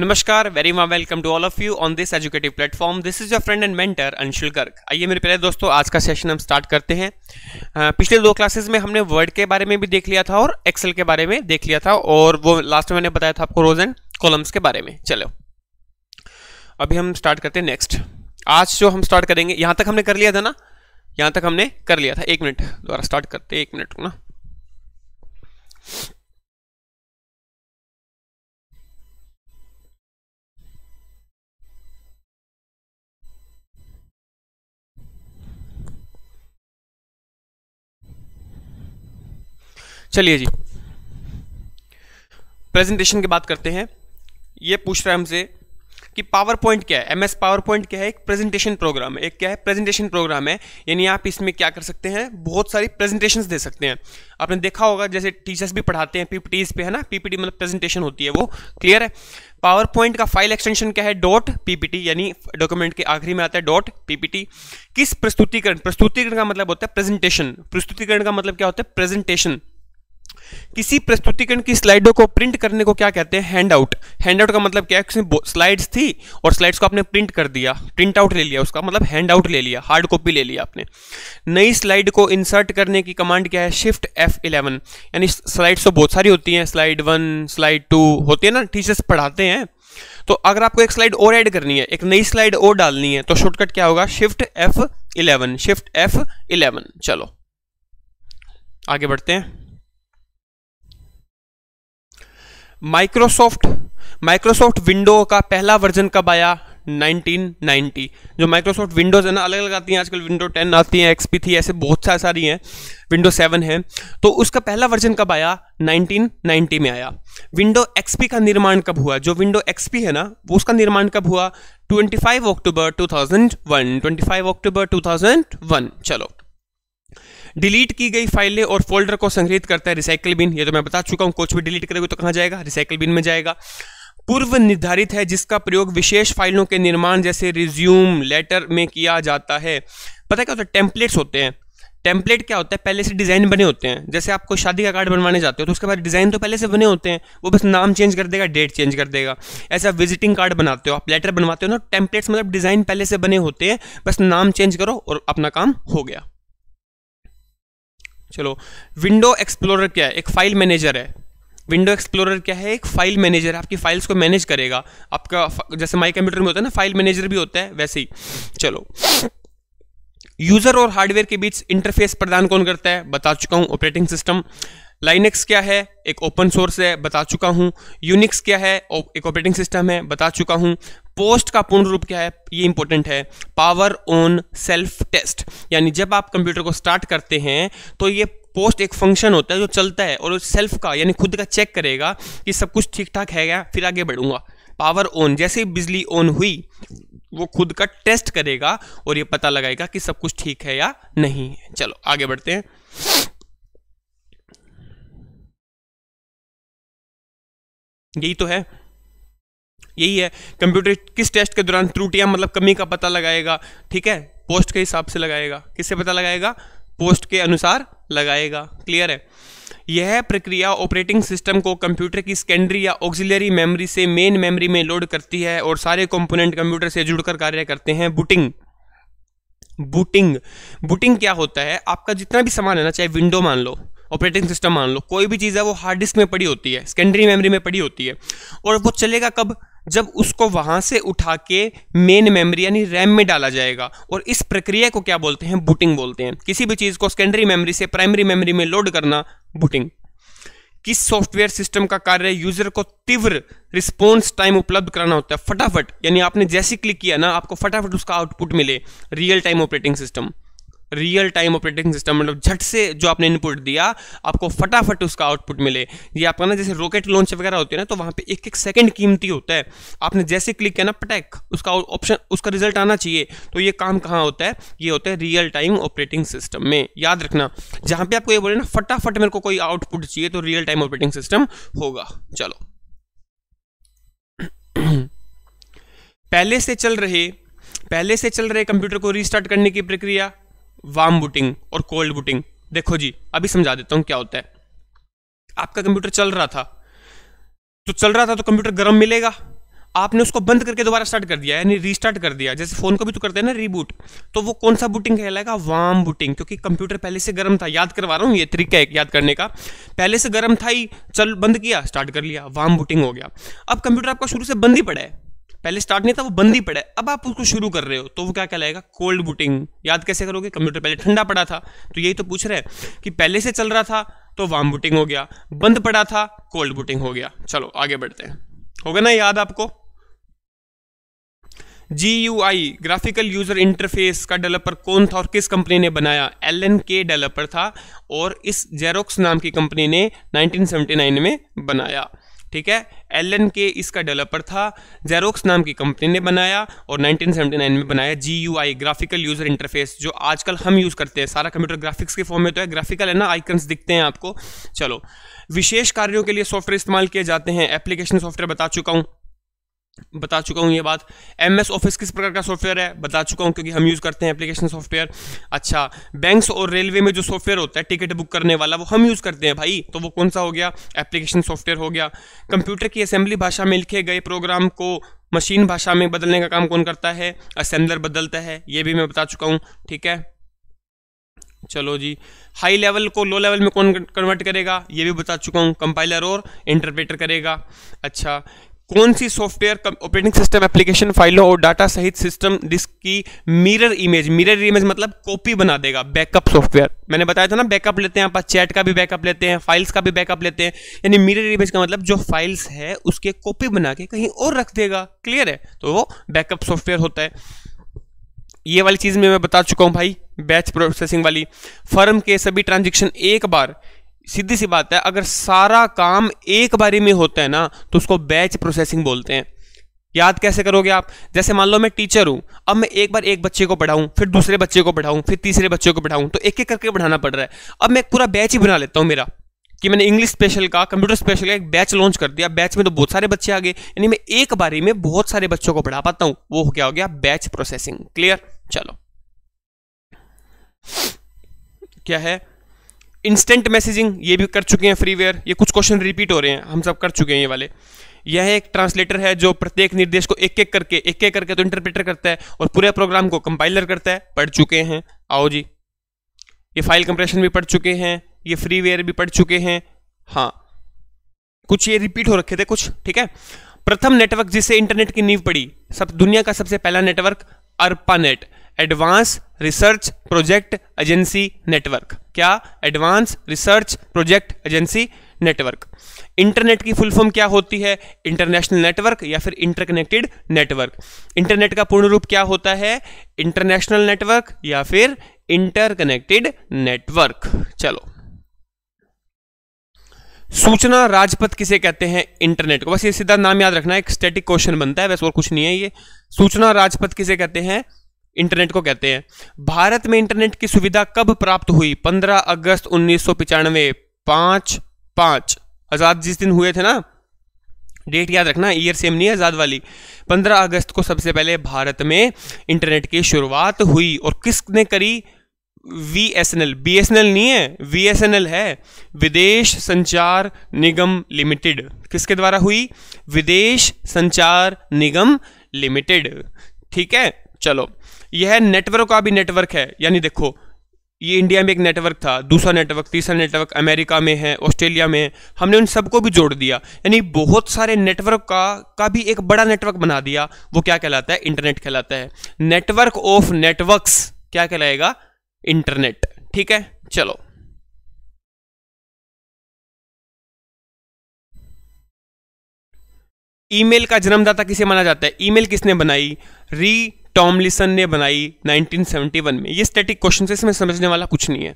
नमस्कार very warm welcome to all of you on this educative platform this is your friend and mentor Anshul Garg आइए मेरे प्यारे दोस्तों आज का सेशन हम स्टार्ट करते हैं पिछले दो क्लासेस में हमने वर्ड के बारे में भी देख लिया था और एक्सेल के बारे में देख लिया था और वो लास्ट में मैंने बताया था आपको रोज एंड कॉलम्स के बारे में चलो अभी हम स्टार्ट करते हैं नेक्स्ट आज जो हम स्टार्ट करेंगे यहाँ तक हमने कर लिया था ना यहाँ तक हमने कर लिया था एक मिनट दोबारा स्टार्ट करते एक मिनट ना चलिए जी प्रेजेंटेशन की बात करते हैं ये पूछ रहा है हमसे कि पावर पॉइंट क्या है एमएस पावर पॉइंट क्या है एक प्रेजेंटेशन प्रोग्राम है एक क्या है प्रेजेंटेशन प्रोग्राम है यानी आप इसमें क्या कर सकते हैं बहुत सारी प्रेजेंटेशंस दे सकते हैं आपने देखा होगा जैसे टीचर्स भी पढ़ाते हैं पीपीटीज पे है ना पीपीटी मतलब प्रेजेंटेशन होती है वो क्लियर है पावर पॉइंट का फाइल एक्सटेंशन क्या है डॉट पीपीटी यानी डॉक्यूमेंट के आखिरी में आता है डॉट पीपीटी किस प्रस्तुतिकरण प्रस्तुतिकरण का मतलब होता है प्रेजेंटेशन प्रस्तुतिकरण का मतलब क्या होता है प्रेजेंटेशन किसी प्रस्तुतिकरण की स्लाइडों को प्रिंट करने को क्या कहते हैं हैंड आउट हैंड आउट का मतलब क्या है स्लाइड्स थी और स्लाइड्स को आपने प्रिंट कर दिया प्रिंट आउट ले लिया उसका मतलब हैंड आउट ले लिया हार्ड कॉपी ले लिया आपने नई स्लाइड को इंसर्ट करने की कमांड क्या है शिफ्ट एफ इलेवन यानी स्लाइड्स तो बहुत सारी होती हैं स्लाइड वन स्लाइड टू होती है ना टीचर्स पढ़ाते हैं तो अगर आपको एक स्लाइड और ऐड करनी है एक नई स्लाइड और डालनी है तो शॉर्टकट क्या होगा shift F eleven shift F eleven चलो आगे बढ़ते हैं माइक्रोसॉफ्ट माइक्रोसॉफ्ट विंडो का पहला वर्जन कब आया 1990 जो माइक्रोसॉफ्ट विंडोज़ है ना अलग अलग आती हैं आजकल विंडो 10 आती हैं एक्सपी थी ऐसे बहुत सारी सारी हैं विंडो 7 है तो उसका पहला वर्जन कब आया 1990 में आया विंडो एक्सपी का निर्माण कब हुआ जो विंडो एक्सपी है ना उसका निर्माण कब हुआ 25 अक्टूबर 2001 25 अक्टूबर 2001 चलो डिलीट की गई फाइलें और फोल्डर को संग्रहित करता है रिसाइकिल बिन ये तो मैं बता चुका हूं कुछ भी डिलीट करेगा तो कहां जाएगा रिसाइकिल बिन में जाएगा पूर्व निर्धारित है जिसका प्रयोग विशेष फाइलों के निर्माण जैसे रिज्यूम लेटर में किया जाता है पता क्या होता है टेम्पलेट्स होते हैं टेम्पलेट क्या होता है पहले से डिज़ाइन बने होते हैं जैसे आपको शादी का कार्ड बनवाने जाते हो तो उसके बाद डिज़ाइन तो पहले से बने होते हैं वो बस नाम चेंज कर देगा डेट चेंज कर देगा ऐसा विजिटिंग कार्ड बनाते हो आप लेटर बनवाते हो ना टेम्पलेट्स मतलब डिज़ाइन पहले से बने होते हैं बस नाम चेंज करो और अपना काम हो गया चलो विंडो एक्सप्लोरर क्या है एक फाइल मैनेजर है विंडो एक्सप्लोरर क्या है एक फाइल मैनेजर है आपकी फाइल्स को मैनेज करेगा आपका जैसे माई कंप्यूटर में होता है ना फाइल मैनेजर भी होता है वैसे ही चलो यूज़र और हार्डवेयर के बीच इंटरफेस प्रदान कौन करता है बता चुका हूँ ऑपरेटिंग सिस्टम लाइनेक्स क्या है एक ओपन सोर्स है बता चुका हूँ यूनिक्स क्या है एक ऑपरेटिंग सिस्टम है बता चुका हूँ पोस्ट का पूर्ण रूप क्या है ये इंपॉर्टेंट है पावर ऑन सेल्फ टेस्ट यानी जब आप कंप्यूटर को स्टार्ट करते हैं तो ये पोस्ट एक फंक्शन होता है जो चलता है और सेल्फ का यानी खुद का चेक करेगा कि सब कुछ ठीक ठाक है क्या फिर आगे बढ़ूंगा पावर ऑन जैसे ही बिजली ऑन हुई वो खुद का टेस्ट करेगा और ये पता लगाएगा कि सब कुछ ठीक है या नहीं है चलो आगे बढ़ते हैं यही तो है यही है कंप्यूटर किस टेस्ट के दौरान त्रुटियां मतलब कमी का पता लगाएगा ठीक है पोस्ट के हिसाब से लगाएगा किससे पता लगाएगा पोस्ट के अनुसार लगाएगा क्लियर है यह प्रक्रिया ऑपरेटिंग सिस्टम को कंप्यूटर की सेकेंडरी या ऑक्सिलरी मेमोरी से मेन मेमोरी में लोड करती है और सारे कंपोनेंट कंप्यूटर से जुड़कर कार्य करते हैं बुटिंग बुटिंग बुटिंग क्या होता है आपका जितना भी सामान है ना चाहे विंडो मान लो ऑपरेटिंग सिस्टम मान लो कोई भी चीज़ है वो हार्ड डिस्क में पड़ी होती है सेकेंडरी मेमोरी में पड़ी होती है और वो चलेगा कब जब उसको वहां से उठा के मेन मेमोरी यानी रैम में डाला जाएगा और इस प्रक्रिया को क्या बोलते हैं बुटिंग बोलते हैं किसी भी चीज़ को सेकेंडरी मेमोरी से प्राइमरी मेमोरी में लोड करना बुटिंग किस सॉफ्टवेयर सिस्टम का कार्य यूजर को तीव्र रिस्पॉन्स टाइम उपलब्ध कराना होता है फटाफट यानी आपने जैसे क्लिक किया ना आपको फटाफट उसका आउटपुट मिले real time operating system real time operating system मतलब झट से जो आपने इनपुट दिया आपको फटाफट उसका आउटपुट मिले ये आपका ना जैसे रॉकेट लॉन्च वगैरह होते हैं ना तो वहाँ पे एक एक सेकंड कीमती होता है आपने जैसे क्लिक किया ना पटैक उसका ऑप्शन उसका रिजल्ट आना चाहिए तो ये काम कहाँ होता है ये होता है रियल टाइम ऑपरेटिंग सिस्टम में याद रखना जहाँ पर आपको ये बोले ना फटाफट मेरे को कोई आउटपुट चाहिए तो रियल टाइम ऑपरेटिंग सिस्टम होगा चलो पहले से चल रहे पहले से चल रहे कंप्यूटर को रिस्टार्ट करने की प्रक्रिया वार्म बुटिंग और कोल्ड बुटिंग देखो जी अभी समझा देता हूँ क्या होता है आपका कंप्यूटर चल रहा था तो चल रहा था तो कंप्यूटर गर्म मिलेगा आपने उसको बंद करके दोबारा स्टार्ट कर दिया यानी रीस्टार्ट कर दिया जैसे फोन को भी तो करते हैं ना रीबूट तो वो कौन सा बूटिंग कहलाएगा वार्म बूटिंग क्योंकि कंप्यूटर पहले से गर्म था याद करवा रहा हूँ ये तरीका एक याद करने का पहले से गर्म था ही चल बंद किया स्टार्ट कर लिया वार्म बूटिंग हो गया अब कंप्यूटर आपका शुरू से बंद ही पड़ा है पहले स्टार्ट नहीं था वो बंद ही पड़ा है अब आप उसको शुरू कर रहे हो तो वो क्या कहलाएगा कोल्ड बूटिंग याद कैसे करोगे कंप्यूटर पहले ठंडा पड़ा था तो यही तो पूछ रहे हैं कि पहले से चल रहा था तो वार्म बूटिंग हो गया बंद पड़ा था कोल्ड बूटिंग हो गया चलो आगे बढ़ते हैं होगा ना याद आपको G U I graphical user interface का डेवलपर कौन था और किस कंपनी ने बनाया एल एन के डेवलपर था और इस जेरोक्स नाम की कंपनी ने 1979 में बनाया ठीक है एल के इसका डेवलपर था जेरोक्स नाम की कंपनी ने बनाया और 1979 में बनाया G U I graphical user interface जो आजकल हम यूज़ करते हैं सारा कंप्यूटर ग्राफिक्स के फॉर्म में तो है ग्राफिकल है ना आइकन्स दिखते हैं आपको चलो विशेष कार्यों के लिए सॉफ्टवेयर इस्तेमाल किए जाते हैं एप्लीकेशन सॉफ्टवेयर बता चुका हूँ बता चुका हूँ ये बात एम एस ऑफिस किस प्रकार का सॉफ्टवेयर है बता चुका हूँ क्योंकि हम यूज़ करते हैं एप्लीकेशन सॉफ्टवेयर अच्छा बैंक्स और रेलवे में जो सॉफ्टवेयर होता है टिकट बुक करने वाला वो हम यूज़ करते हैं भाई तो वो कौन सा हो गया एप्लीकेशन सॉफ्टवेयर हो गया कंप्यूटर की असेंबली भाषा में लिखे गए प्रोग्राम को मशीन भाषा में बदलने का काम कौन करता है असेंबलर बदलता है ये भी मैं बता चुका हूँ ठीक है चलो जी हाई लेवल को लो लेवल में कौन कन्वर्ट करेगा ये भी बता चुका हूँ कंपाइलर और इंटरप्रेटर करेगा अच्छा कौन सी सॉफ्टवेयर ऑपरेटिंग सिस्टम एप्लीकेशन फाइलों और डाटा सहित सिस्टम डिस्क की मिरर इमेज मिरर इमेज मतलब कॉपी बना देगा बैकअप सॉफ्टवेयर मैंने बताया था ना बैकअप लेते हैं आप चैट का भी बैकअप लेते हैं फाइल्स का भी बैकअप लेते हैं यानी मिरर इमेज का मतलब जो फाइल्स है उसके कॉपी बना के कहीं और रख देगा क्लियर है तो वो बैकअप सॉफ्टवेयर होता है ये वाली चीज़ में मैं बता चुका हूँ भाई बैच प्रोसेसिंग वाली फर्म के सभी ट्रांजेक्शन एक बार सीधी सी बात है अगर सारा काम एक बारी में होता है ना तो उसको बैच प्रोसेसिंग बोलते हैं याद कैसे करोगे आप जैसे मान लो मैं टीचर हूं अब मैं एक बार एक बच्चे को पढ़ाऊं फिर दूसरे बच्चे को पढ़ाऊं फिर तीसरे बच्चे को पढ़ाऊं तो एक एक करके पढ़ाना पड़ रहा है अब मैं पूरा बैच ही बना लेता हूं मेरा कि मैंने इंग्लिश स्पेशल का कंप्यूटर स्पेशल का एक बैच लॉन्च कर दिया बैच में तो बहुत सारे बच्चे आ गए यानी मैं एक बारी में बहुत सारे बच्चों को पढ़ा पाता हूँ वो क्या हो गया बैच प्रोसेसिंग क्लियर चलो क्या है इंस्टेंट मैसेजिंग ये भी कर चुके हैं फ्रीवेयर ये कुछ क्वेश्चन रिपीट हो रहे हैं हम सब कर चुके हैं ये वाले यह एक ट्रांसलेटर है जो प्रत्येक निर्देश को एक एक करके एक एक करके तो इंटरप्रेटर करता है और पूरे प्रोग्राम को कंपाइलर करता है पढ़ चुके हैं आओ जी ये फाइल कंप्रेशन भी पढ़ चुके हैं ये फ्रीवेयर भी पढ़ चुके हैं हाँ कुछ ये रिपीट हो रखे थे कुछ ठीक है प्रथम नेटवर्क जिसे इंटरनेट की नींव पड़ी सब दुनिया का सबसे पहला network ARPANET advance research project agency network क्या advance research project agency network internet की फुल फॉर्म क्या होती है इंटरनेशनल नेटवर्क या फिर इंटरकनेक्टेड नेटवर्क इंटरनेट का पूर्ण रूप क्या होता है इंटरनेशनल नेटवर्क या फिर इंटरकनेक्टेड नेटवर्क चलो सूचना राजपथ किसे कहते हैं इंटरनेट को बस ये सीधा नाम याद रखना एक स्टैटिक क्वेश्चन बनता है वैसे और कुछ नहीं है ये सूचना राजपथ किसे कहते हैं इंटरनेट को कहते हैं भारत में इंटरनेट की सुविधा कब प्राप्त हुई 15 अगस्त उन्नीस सौ पिचानवे पांच पांच आज़ाद जिस दिन हुए थे ना डेट याद रखना ईयर सेम नहीं आज़ाद वाली 15 अगस्त को सबसे पहले भारत में इंटरनेट की शुरुआत हुई और किसने करी V S N L B S N L नहीं है वी एस एन एल है विदेश संचार निगम लिमिटेड किसके द्वारा हुई विदेश संचार निगम लिमिटेड ठीक है चलो यह नेटवर्क का भी नेटवर्क है यानी देखो ये इंडिया में एक नेटवर्क था दूसरा नेटवर्क तीसरा नेटवर्क अमेरिका में है ऑस्ट्रेलिया में है हमने उन सबको भी जोड़ दिया यानी बहुत सारे नेटवर्क का का भी एक बड़ा नेटवर्क बना दिया वो क्या कहलाता है इंटरनेट कहलाता है नेटवर्क ऑफ नेटवर्क्स क्या कहलाएगा इंटरनेट ठीक है चलो ईमेल का जन्मदाता किसे माना जाता है ईमेल किसने बनाई री टॉमलिसन ने बनाई 1971 में ये स्टैटिक क्वेश्चन से इसमें समझने वाला कुछ नहीं है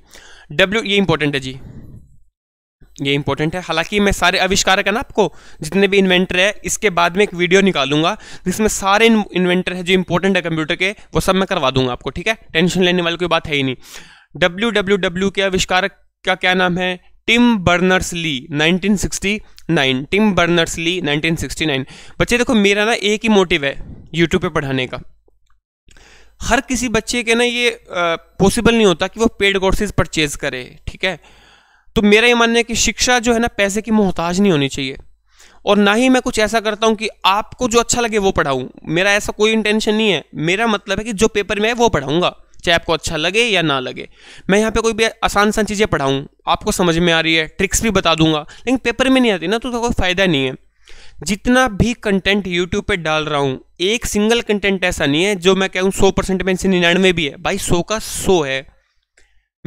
डब्ल्यू ये इंपॉर्टेंट है जी ये इंपॉर्टेंट है हालांकि मैं सारे आविष्कारक है ना आपको जितने भी इन्वेंटर है इसके बाद में एक वीडियो निकालूंगा जिसमें सारे इन्वेंटर है जो इंपॉर्टेंट है कंप्यूटर के वो सब मैं करवा दूंगा आपको ठीक है टेंशन लेने वाली कोई बात है ही नहीं डब्ल्यू डब्ल्यू डब्ल्यू के आविष्कारक का क्या नाम है Tim Berners Lee 1969 Tim Berners Lee 1969 बच्चे देखो मेरा ना एक ही मोटिव है यूट्यूब पे पढ़ाने का हर किसी बच्चे के ना ये पॉसिबल नहीं होता कि वो पेड कोर्सेज परचेज करे ठीक है तो मेरा ये मानना है कि शिक्षा जो है ना पैसे की मोहताज नहीं होनी चाहिए और ना ही मैं कुछ ऐसा करता हूँ कि आपको जो अच्छा लगे वो पढ़ाऊँ मेरा ऐसा कोई इंटेंशन नहीं है मेरा मतलब है कि जो पेपर में है वो पढ़ाऊँगा चाहे आपको अच्छा लगे या ना लगे मैं यहाँ पे कोई भी आसान सान चीज़ें पढ़ाऊँ आपको समझ में आ रही है ट्रिक्स भी बता दूंगा लेकिन पेपर में नहीं आती ना तो, तो कोई फ़ायदा नहीं है जितना भी कंटेंट यूट्यूब पे डाल रहा हूँ एक सिंगल कंटेंट ऐसा नहीं है जो मैं कहूँ सौ परसेंट में से निन्यानवे भी है भाई सौ का सौ है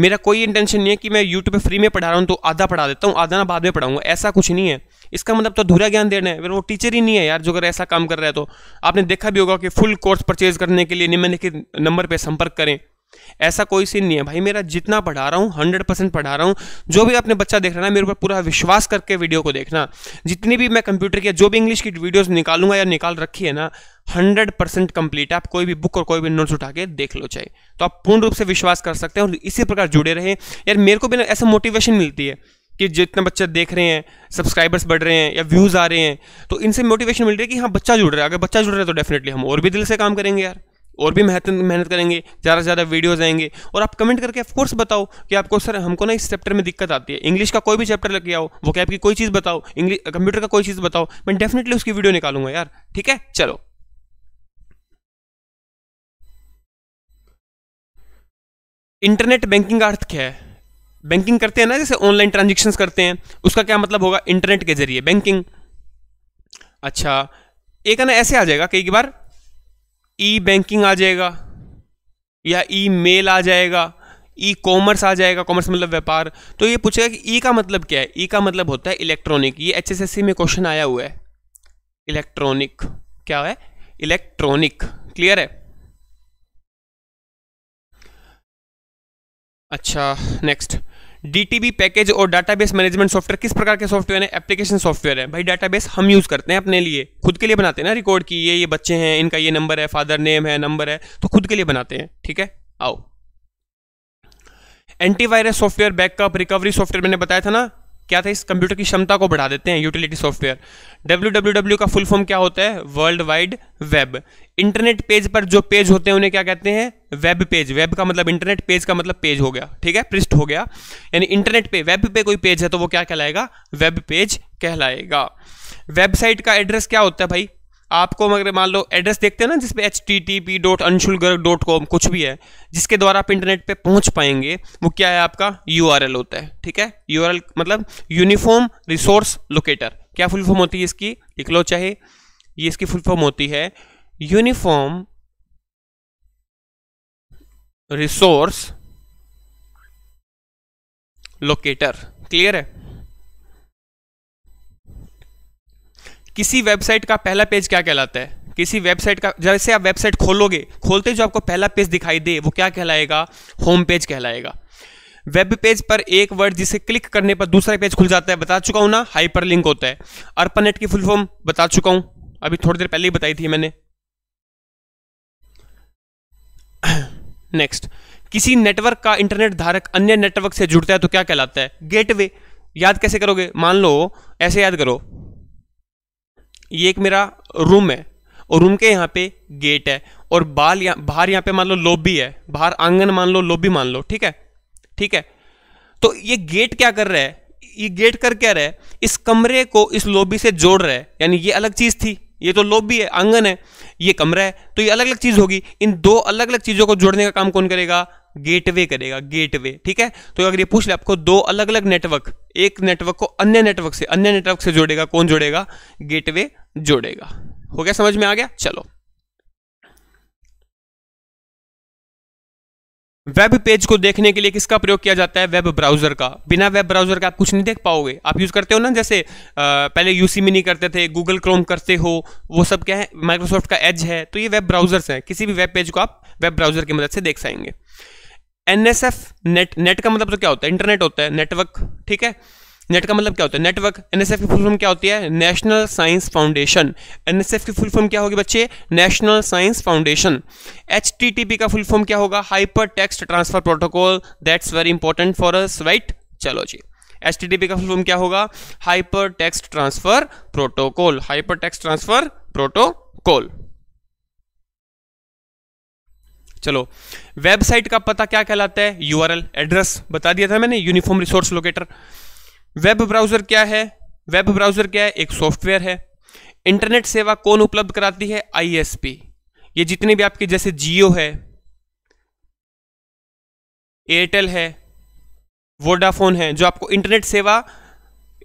मेरा कोई इंटेंशन नहीं है कि मैं यूट्यूब पे फ्री में पढ़ा रहा हूँ तो आधा पढ़ा देता हूँ आधा ना बाद में पढ़ाऊंगा ऐसा कुछ नहीं है इसका मतलब तो अधूरा ज्ञान देना है फिर वो टीचर ही नहीं है यार जो अगर ऐसा काम कर रहा है तो आपने देखा भी होगा कि फुल कोर्स परचेज करने के लिए निम्नलिखित नंबर पर संपर्क करें ऐसा कोई सीन नहीं है भाई मेरा जितना पढ़ा रहा हूँ हंड्रेड परसेंट पढ़ा रहा हूँ जो भी आपने बच्चा देख रहा है मेरे ऊपर पूरा विश्वास करके वीडियो को देखना जितनी भी मैं कंप्यूटर की जो भी इंग्लिश की वीडियोज निकालूंगा या निकाल रखी है ना हंड्रेड परसेंट कंप्लीट आप कोई भी बुक और कोई भी नोट्स उठा के देख लो चाहे तो आप पूर्ण रूप से विश्वास कर सकते हैं और इसी प्रकार जुड़े रहे यार मेरे को भी ना ऐसा मोटिवेशन मिलती है कि जितना बच्चा देख रहे हैं सब्सक्राइबर्स बढ़ रहे हैं या व्यूज़ आ रहे हैं तो इनसे मोटिवेशन मिल रही है कि हाँ बच्चा जुड़ रहा है अगर बच्चा जुड़ रहा है तो डेफिनेटली हम और भी दिल से काम करेंगे यार और भी मेहनत मेहनत करेंगे ज़्यादा से ज़्यादा वीडियोज़ आएंगे और आप कमेंट करके ऑफकोर्स बताओ कि आपको सर हमको ना इस चैप्टर में दिक्कत आती है इंग्लिश का कोई भी चैप्टर लग गया हो वो कैब की कोई चीज़ बताओ इंग्लिश कंप्यूटर का कोई चीज़ बताओ मैं डेफिनेटली उसकी वीडियो निकालूंगा यार ठीक है चलो इंटरनेट बैंकिंग का अर्थ क्या है बैंकिंग करते हैं ना जैसे ऑनलाइन ट्रांजेक्शन करते हैं उसका क्या मतलब होगा इंटरनेट के जरिए बैंकिंग अच्छा एक है ना ऐसे आ जाएगा कई बार ई बैंकिंग आ जाएगा या ई मेल आ जाएगा ई कॉमर्स आ जाएगा कॉमर्स मतलब व्यापार तो ये पूछेगा कि ई e का मतलब क्या है ई e का मतलब होता है इलेक्ट्रॉनिक ये एच में क्वेश्चन आया हुआ है इलेक्ट्रॉनिक क्या है इलेक्ट्रॉनिक क्लियर है अच्छा नेक्स्ट डीटीबी पैकेज और डाटाबेस मैनेजमेंट सॉफ्टवेयर किस प्रकार के सॉफ्टवेयर है एप्लीकेशन सॉफ्टवेयर है भाई डाटाबेस हम यूज़ करते हैं अपने लिए खुद के लिए बनाते हैं ना रिकॉर्ड की ये ये बच्चे हैं इनका ये नंबर है फादर नेम है नंबर है तो खुद के लिए बनाते हैं ठीक है आओ antivirus software backup recovery software मैंने बताया था ना क्या था इस कंप्यूटर की क्षमता को बढ़ा देते हैं utility software W W W का फुल फॉर्म क्या होता है world wide web internet page पर जो पेज होते हैं उन्हें क्या कहते हैं वेब पेज वेब का मतलब इंटरनेट पेज का मतलब पेज हो गया ठीक है पृष्ठ हो गया यानी इंटरनेट पे वेब पे कोई पेज है तो वो क्या कहलाएगा वेब पेज कहलाएगा वेबसाइट का एड्रेस क्या होता है भाई आपको अगर मान लो एड्रेस देखते हैं ना जिसपे H T T P dot Anshul Garg dot com कुछ भी है जिसके द्वारा आप इंटरनेट पे पहुंच पाएंगे वो क्या है आपका यू आर एल होता है ठीक है यू आर एल मतलब यूनिफॉर्म रिसोर्स लोकेटर क्या फुल फॉर्म होती है इसकी लिख लो चाहे ये इसकी फुल फॉर्म होती है यूनिफॉर्म रिसोर्स लोकेटर क्लियर है किसी वेबसाइट का पहला पेज क्या कहलाता है किसी वेबसाइट का जैसे आप वेबसाइट खोलोगे खोलते जो आपको पहला पेज दिखाई दे वो क्या कहलाएगा होम पेज कहलाएगा वेब पेज पर एक वर्ड जिसे क्लिक करने पर दूसरा पेज खुल जाता है बता चुका हूं ना हाइपर लिंक होता है अर्पनेट की फुल फॉर्म बता चुका हूं अभी थोड़ी देर पहले ही बताई थी मैंने नेक्स्ट किसी नेटवर्क का इंटरनेट धारक अन्य नेटवर्क से जुड़ता है तो क्या कहलाता है गेटवे याद कैसे करोगे मान लो ऐसे याद करो ये एक मेरा रूम है और रूम के यहाँ पे गेट है और बाल यहाँ बाहर यहाँ पे मान लो लॉबी है बाहर आंगन मान लो लॉबी मान लो ठीक है ठीक है तो ये गेट क्या कर रहा है ये गेट कर क्या रहा है इस कमरे को इस लॉबी से जोड़ रहा है यानी ये अलग चीज़ थी ये तो लॉबी है आंगन है ये कमरा है तो ये अलग अलग चीज़ होगी इन दो अलग अलग चीज़ों को जोड़ने का काम कौन करेगा गेटवे करेगा गेटवे ठीक है तो अगर ये पूछ ले आपको दो अलग अलग नेटवर्क एक नेटवर्क को अन्य नेटवर्क से अन्य नेटवर्क से जोड़ेगा कौन जोड़ेगा गेटवे जोड़ेगा हो गया समझ में आ गया चलो वेब पेज को देखने के लिए किसका प्रयोग किया जाता है वेब ब्राउजर का बिना वेब ब्राउजर का आप कुछ नहीं देख पाओगे आप यूज़ करते हो ना जैसे आ, पहले यूसी मिनी करते थे गूगल क्रोम करते हो वो सब क्या है माइक्रोसॉफ्ट का एज है तो ये वेब ब्राउजर्स हैं किसी भी वेब पेज को आप वेब ब्राउजर की मदद से देख सकेंगे N S F net net का मतलब तो क्या होता है इंटरनेट होता है नेटवर्क ठीक है नेट का मतलब क्या होता है नेटवर्क एन एस एफ की फुल फॉर्म क्या होती है national science foundation N S F की फुल फॉर्म क्या होगी बच्चे national science foundation H T P का फुल फॉर्म क्या होगा hyper text transfer protocol that's very important for us right चलो जी एच टी का फुल फॉर्म क्या होगा hyper text transfer protocol hyper text transfer protocol चलो website का पता क्या कहलाता है यूआरएल एड्रेस बता दिया था मैंने uniform resource locator web browser क्या है वेब ब्राउजर क्या है एक सॉफ्टवेयर है इंटरनेट सेवा कौन उपलब्ध कराती है आईएसपी ये जितने भी आपके जैसे जियो है एयरटेल है वोडाफोन है जो आपको इंटरनेट सेवा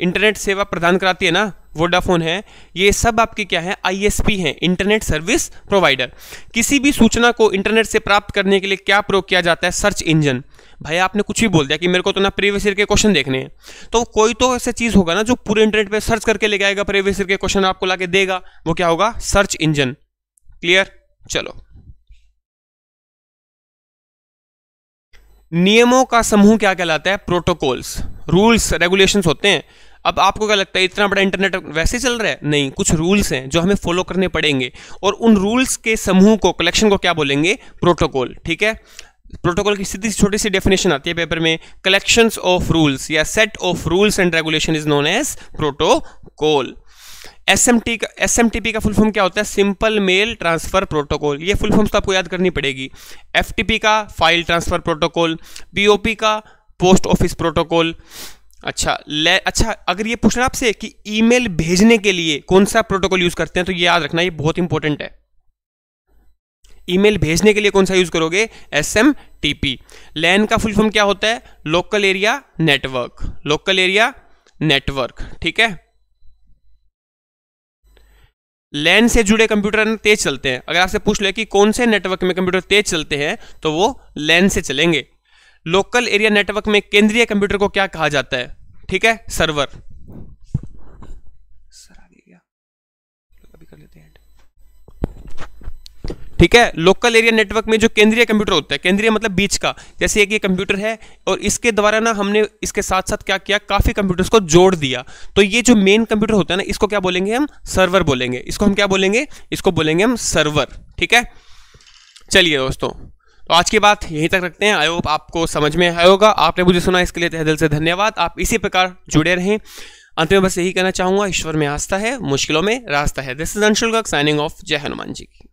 इंटरनेट सेवा प्रदान कराती है ना वोडाफोन है ये सब आपके क्या है आईएसपी हैं इंटरनेट सर्विस प्रोवाइडर किसी भी सूचना को इंटरनेट से प्राप्त करने के लिए क्या प्रयोग किया जाता है सर्च इंजन भाई आपने कुछ भी बोल दिया कि मेरे को तो ना प्रीवियस ईयर के क्वेश्चन देखने हैं तो कोई तो ऐसा चीज़ होगा ना जो पूरे इंटरनेट पर सर्च करके ले जाएगा प्रीवियस ईयर के क्वेश्चन आपको ला देगा वो क्या होगा सर्च इंजन क्लियर चलो नियमों का समूह क्या कहलाता है प्रोटोकॉल्स रूल्स रेगुलेशंस होते हैं अब आपको क्या लगता है इतना बड़ा इंटरनेट वैसे चल रहा है नहीं कुछ रूल्स हैं जो हमें फॉलो करने पड़ेंगे और उन रूल्स के समूह को कलेक्शन को क्या बोलेंगे प्रोटोकॉल ठीक है प्रोटोकॉल की सीधी छोटी सी डेफिनेशन आती है पेपर में कलेक्शंस ऑफ रूल्स या set of rules and regulation is known as protocol S M T का एस एम टी पी का फुल फॉर्म क्या होता है सिंपल मेल ट्रांसफर प्रोटोकॉल ये फुल फॉर्म्स तो आपको याद करनी पड़ेगी एफ टी पी का file transfer protocol P O P का पोस्ट ऑफिस प्रोटोकॉल अच्छा ले अच्छा अगर ये पूछना आपसे कि ईमेल भेजने के लिए कौन सा प्रोटोकॉल यूज़ करते हैं तो ये याद रखना ये बहुत इंपॉर्टेंट है ईमेल भेजने के लिए कौन सा यूज़ करोगे S M T P LAN का फुल फॉर्म क्या होता है local area network local area network ठीक है लैन से जुड़े कंप्यूटर तेज चलते हैं अगर आपसे पूछ ले कि कौन से नेटवर्क में कंप्यूटर तेज चलते हैं तो वो लैन से चलेंगे लोकल एरिया नेटवर्क में केंद्रीय कंप्यूटर को क्या कहा जाता है ठीक है सर्वर ठीक है लोकल एरिया नेटवर्क में जो केंद्रीय कंप्यूटर होता है केंद्रीय मतलब बीच का जैसे एक ये कंप्यूटर है और इसके द्वारा ना हमने इसके साथ साथ क्या किया काफ़ी कंप्यूटर्स को जोड़ दिया तो ये जो मेन कंप्यूटर होता है ना इसको क्या बोलेंगे हम सर्वर बोलेंगे इसको हम क्या बोलेंगे इसको बोलेंगे हम सर्वर ठीक है चलिए दोस्तों तो आज की बात यहीं तक रखते हैं आई होप आपको समझ में आया होगा आपने मुझे सुना इसके लिए तह दिल से धन्यवाद आप इसी प्रकार जुड़े रहें अंत में बस यही कहना चाहूंगा ईश्वर में आस्था है मुश्किलों में रास्ता है this is Anshul signing off जय हनुमान जी की